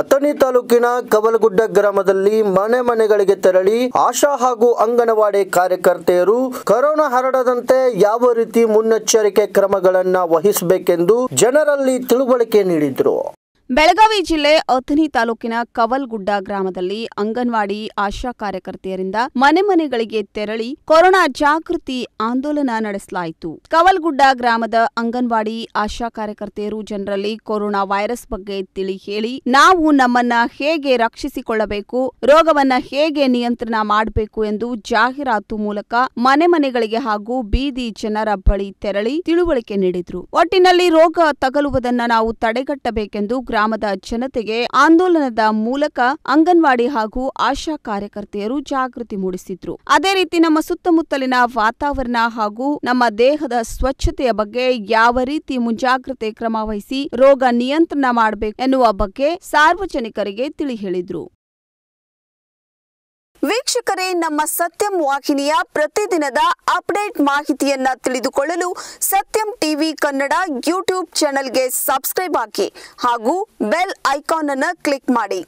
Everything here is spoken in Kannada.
ಅಥಣಿ ತಾಲೂಕಿನ ಕವಲಗುಡ್ಡ ಗ್ರಾಮದಲ್ಲಿ ಮನೆ ಮನೆಗಳಿಗೆ ತೆರಳಿ ಆಶಾ ಹಾಗೂ ಅಂಗನವಾಡಿ ಕಾರ್ಯಕರ್ತೆಯರು ಕರೋನಾ ಹರಡದಂತೆ ಯಾವ ರೀತಿ ಮುನ್ನೆಚ್ಚರಿಕೆ ಕ್ರಮಗಳನ್ನು ವಹಿಸಬೇಕೆಂದು ಜನರಲ್ಲಿ ತಿಳುವಳಿಕೆ ನೀಡಿದ್ರು ಬೆಳಗಾವಿ ಜಿಲ್ಲೆ ಅಥಣಿ ತಾಲೂಕಿನ ಕವಲ್ಗುಡ್ಡ ಗ್ರಾಮದಲ್ಲಿ ಅಂಗನವಾಡಿ ಆಶಾ ಕಾರ್ಯಕರ್ತೆಯರಿಂದ ಮನೆ ಮನೆಗಳಿಗೆ ತೆರಳಿ ಕೊರೋನಾ ಜಾಗೃತಿ ಆಂದೋಲನ ನಡೆಸಲಾಯಿತು ಕವಲ್ಗುಡ್ಡ ಗ್ರಾಮದ ಅಂಗನವಾಡಿ ಆಶಾ ಕಾರ್ಯಕರ್ತೆಯರು ಜನರಲ್ಲಿ ಕೊರೋನಾ ವೈರಸ್ ಬಗ್ಗೆ ತಿಳಿ ಹೇಳಿ ನಾವು ನಮ್ಮನ್ನ ಹೇಗೆ ರಕ್ಷಿಸಿಕೊಳ್ಳಬೇಕು ರೋಗವನ್ನ ಹೇಗೆ ನಿಯಂತ್ರಣ ಮಾಡಬೇಕು ಎಂದು ಜಾಹೀರಾತು ಮೂಲಕ ಮನೆ ಮನೆಗಳಿಗೆ ಹಾಗೂ ಬೀದಿ ಜನರ ಬಳಿ ತೆರಳಿ ತಿಳುವಳಿಕೆ ನೀಡಿದ್ರು ಒಟ್ಟಿನಲ್ಲಿ ರೋಗ ತಗಲುವುದನ್ನ ನಾವು ತಡೆಗಟ್ಟಬೇಕೆಂದು ಗ್ರಾಮದ ಜನತೆಗೆ ಆಂದೋಲನದ ಮೂಲಕ ಅಂಗನವಾಡಿ ಹಾಗೂ ಆಶಾ ಕಾರ್ಯಕರ್ತೆಯರು ಜಾಗೃತಿ ಮೂಡಿಸಿದ್ರು ಅದೇ ರೀತಿ ನಮ್ಮ ಸುತ್ತಮುತ್ತಲಿನ ವಾತಾವರಣ ಹಾಗೂ ನಮ್ಮ ದೇಹದ ಸ್ವಚ್ಛತೆಯ ಬಗ್ಗೆ ಯಾವ ರೀತಿ ಮುಂಜಾಗ್ರತೆ ಕ್ರಮ ವಹಿಸಿ ರೋಗ ನಿಯಂತ್ರಣ ಮಾಡಬೇಕು ಎನ್ನುವ ಬಗ್ಗೆ ಸಾರ್ವಜನಿಕರಿಗೆ ತಿಳಿ ಹೇಳಿದ್ರು ವೀಕ್ಷಕರೇ ನಮ್ಮ ಸತ್ಯಂ ವಾಹಿನಿಯ ಪ್ರತಿದಿನದ ಅಪ್ಡೇಟ್ ಮಾಹಿತಿಯನ್ನ ತಿಳಿದುಕೊಳ್ಳಲು ಸತ್ಯಂ ಟಿವಿ ಕನ್ನಡ ಯೂಟ್ಯೂಬ್ ಚಾನೆಲ್ಗೆ ಸಬ್ಸ್ಕ್ರೈಬ್ ಹಾಕಿ ಹಾಗೂ ಬೆಲ್ ಐಕಾನ್ ಅನ್ನು ಕ್ಲಿಕ್ ಮಾಡಿ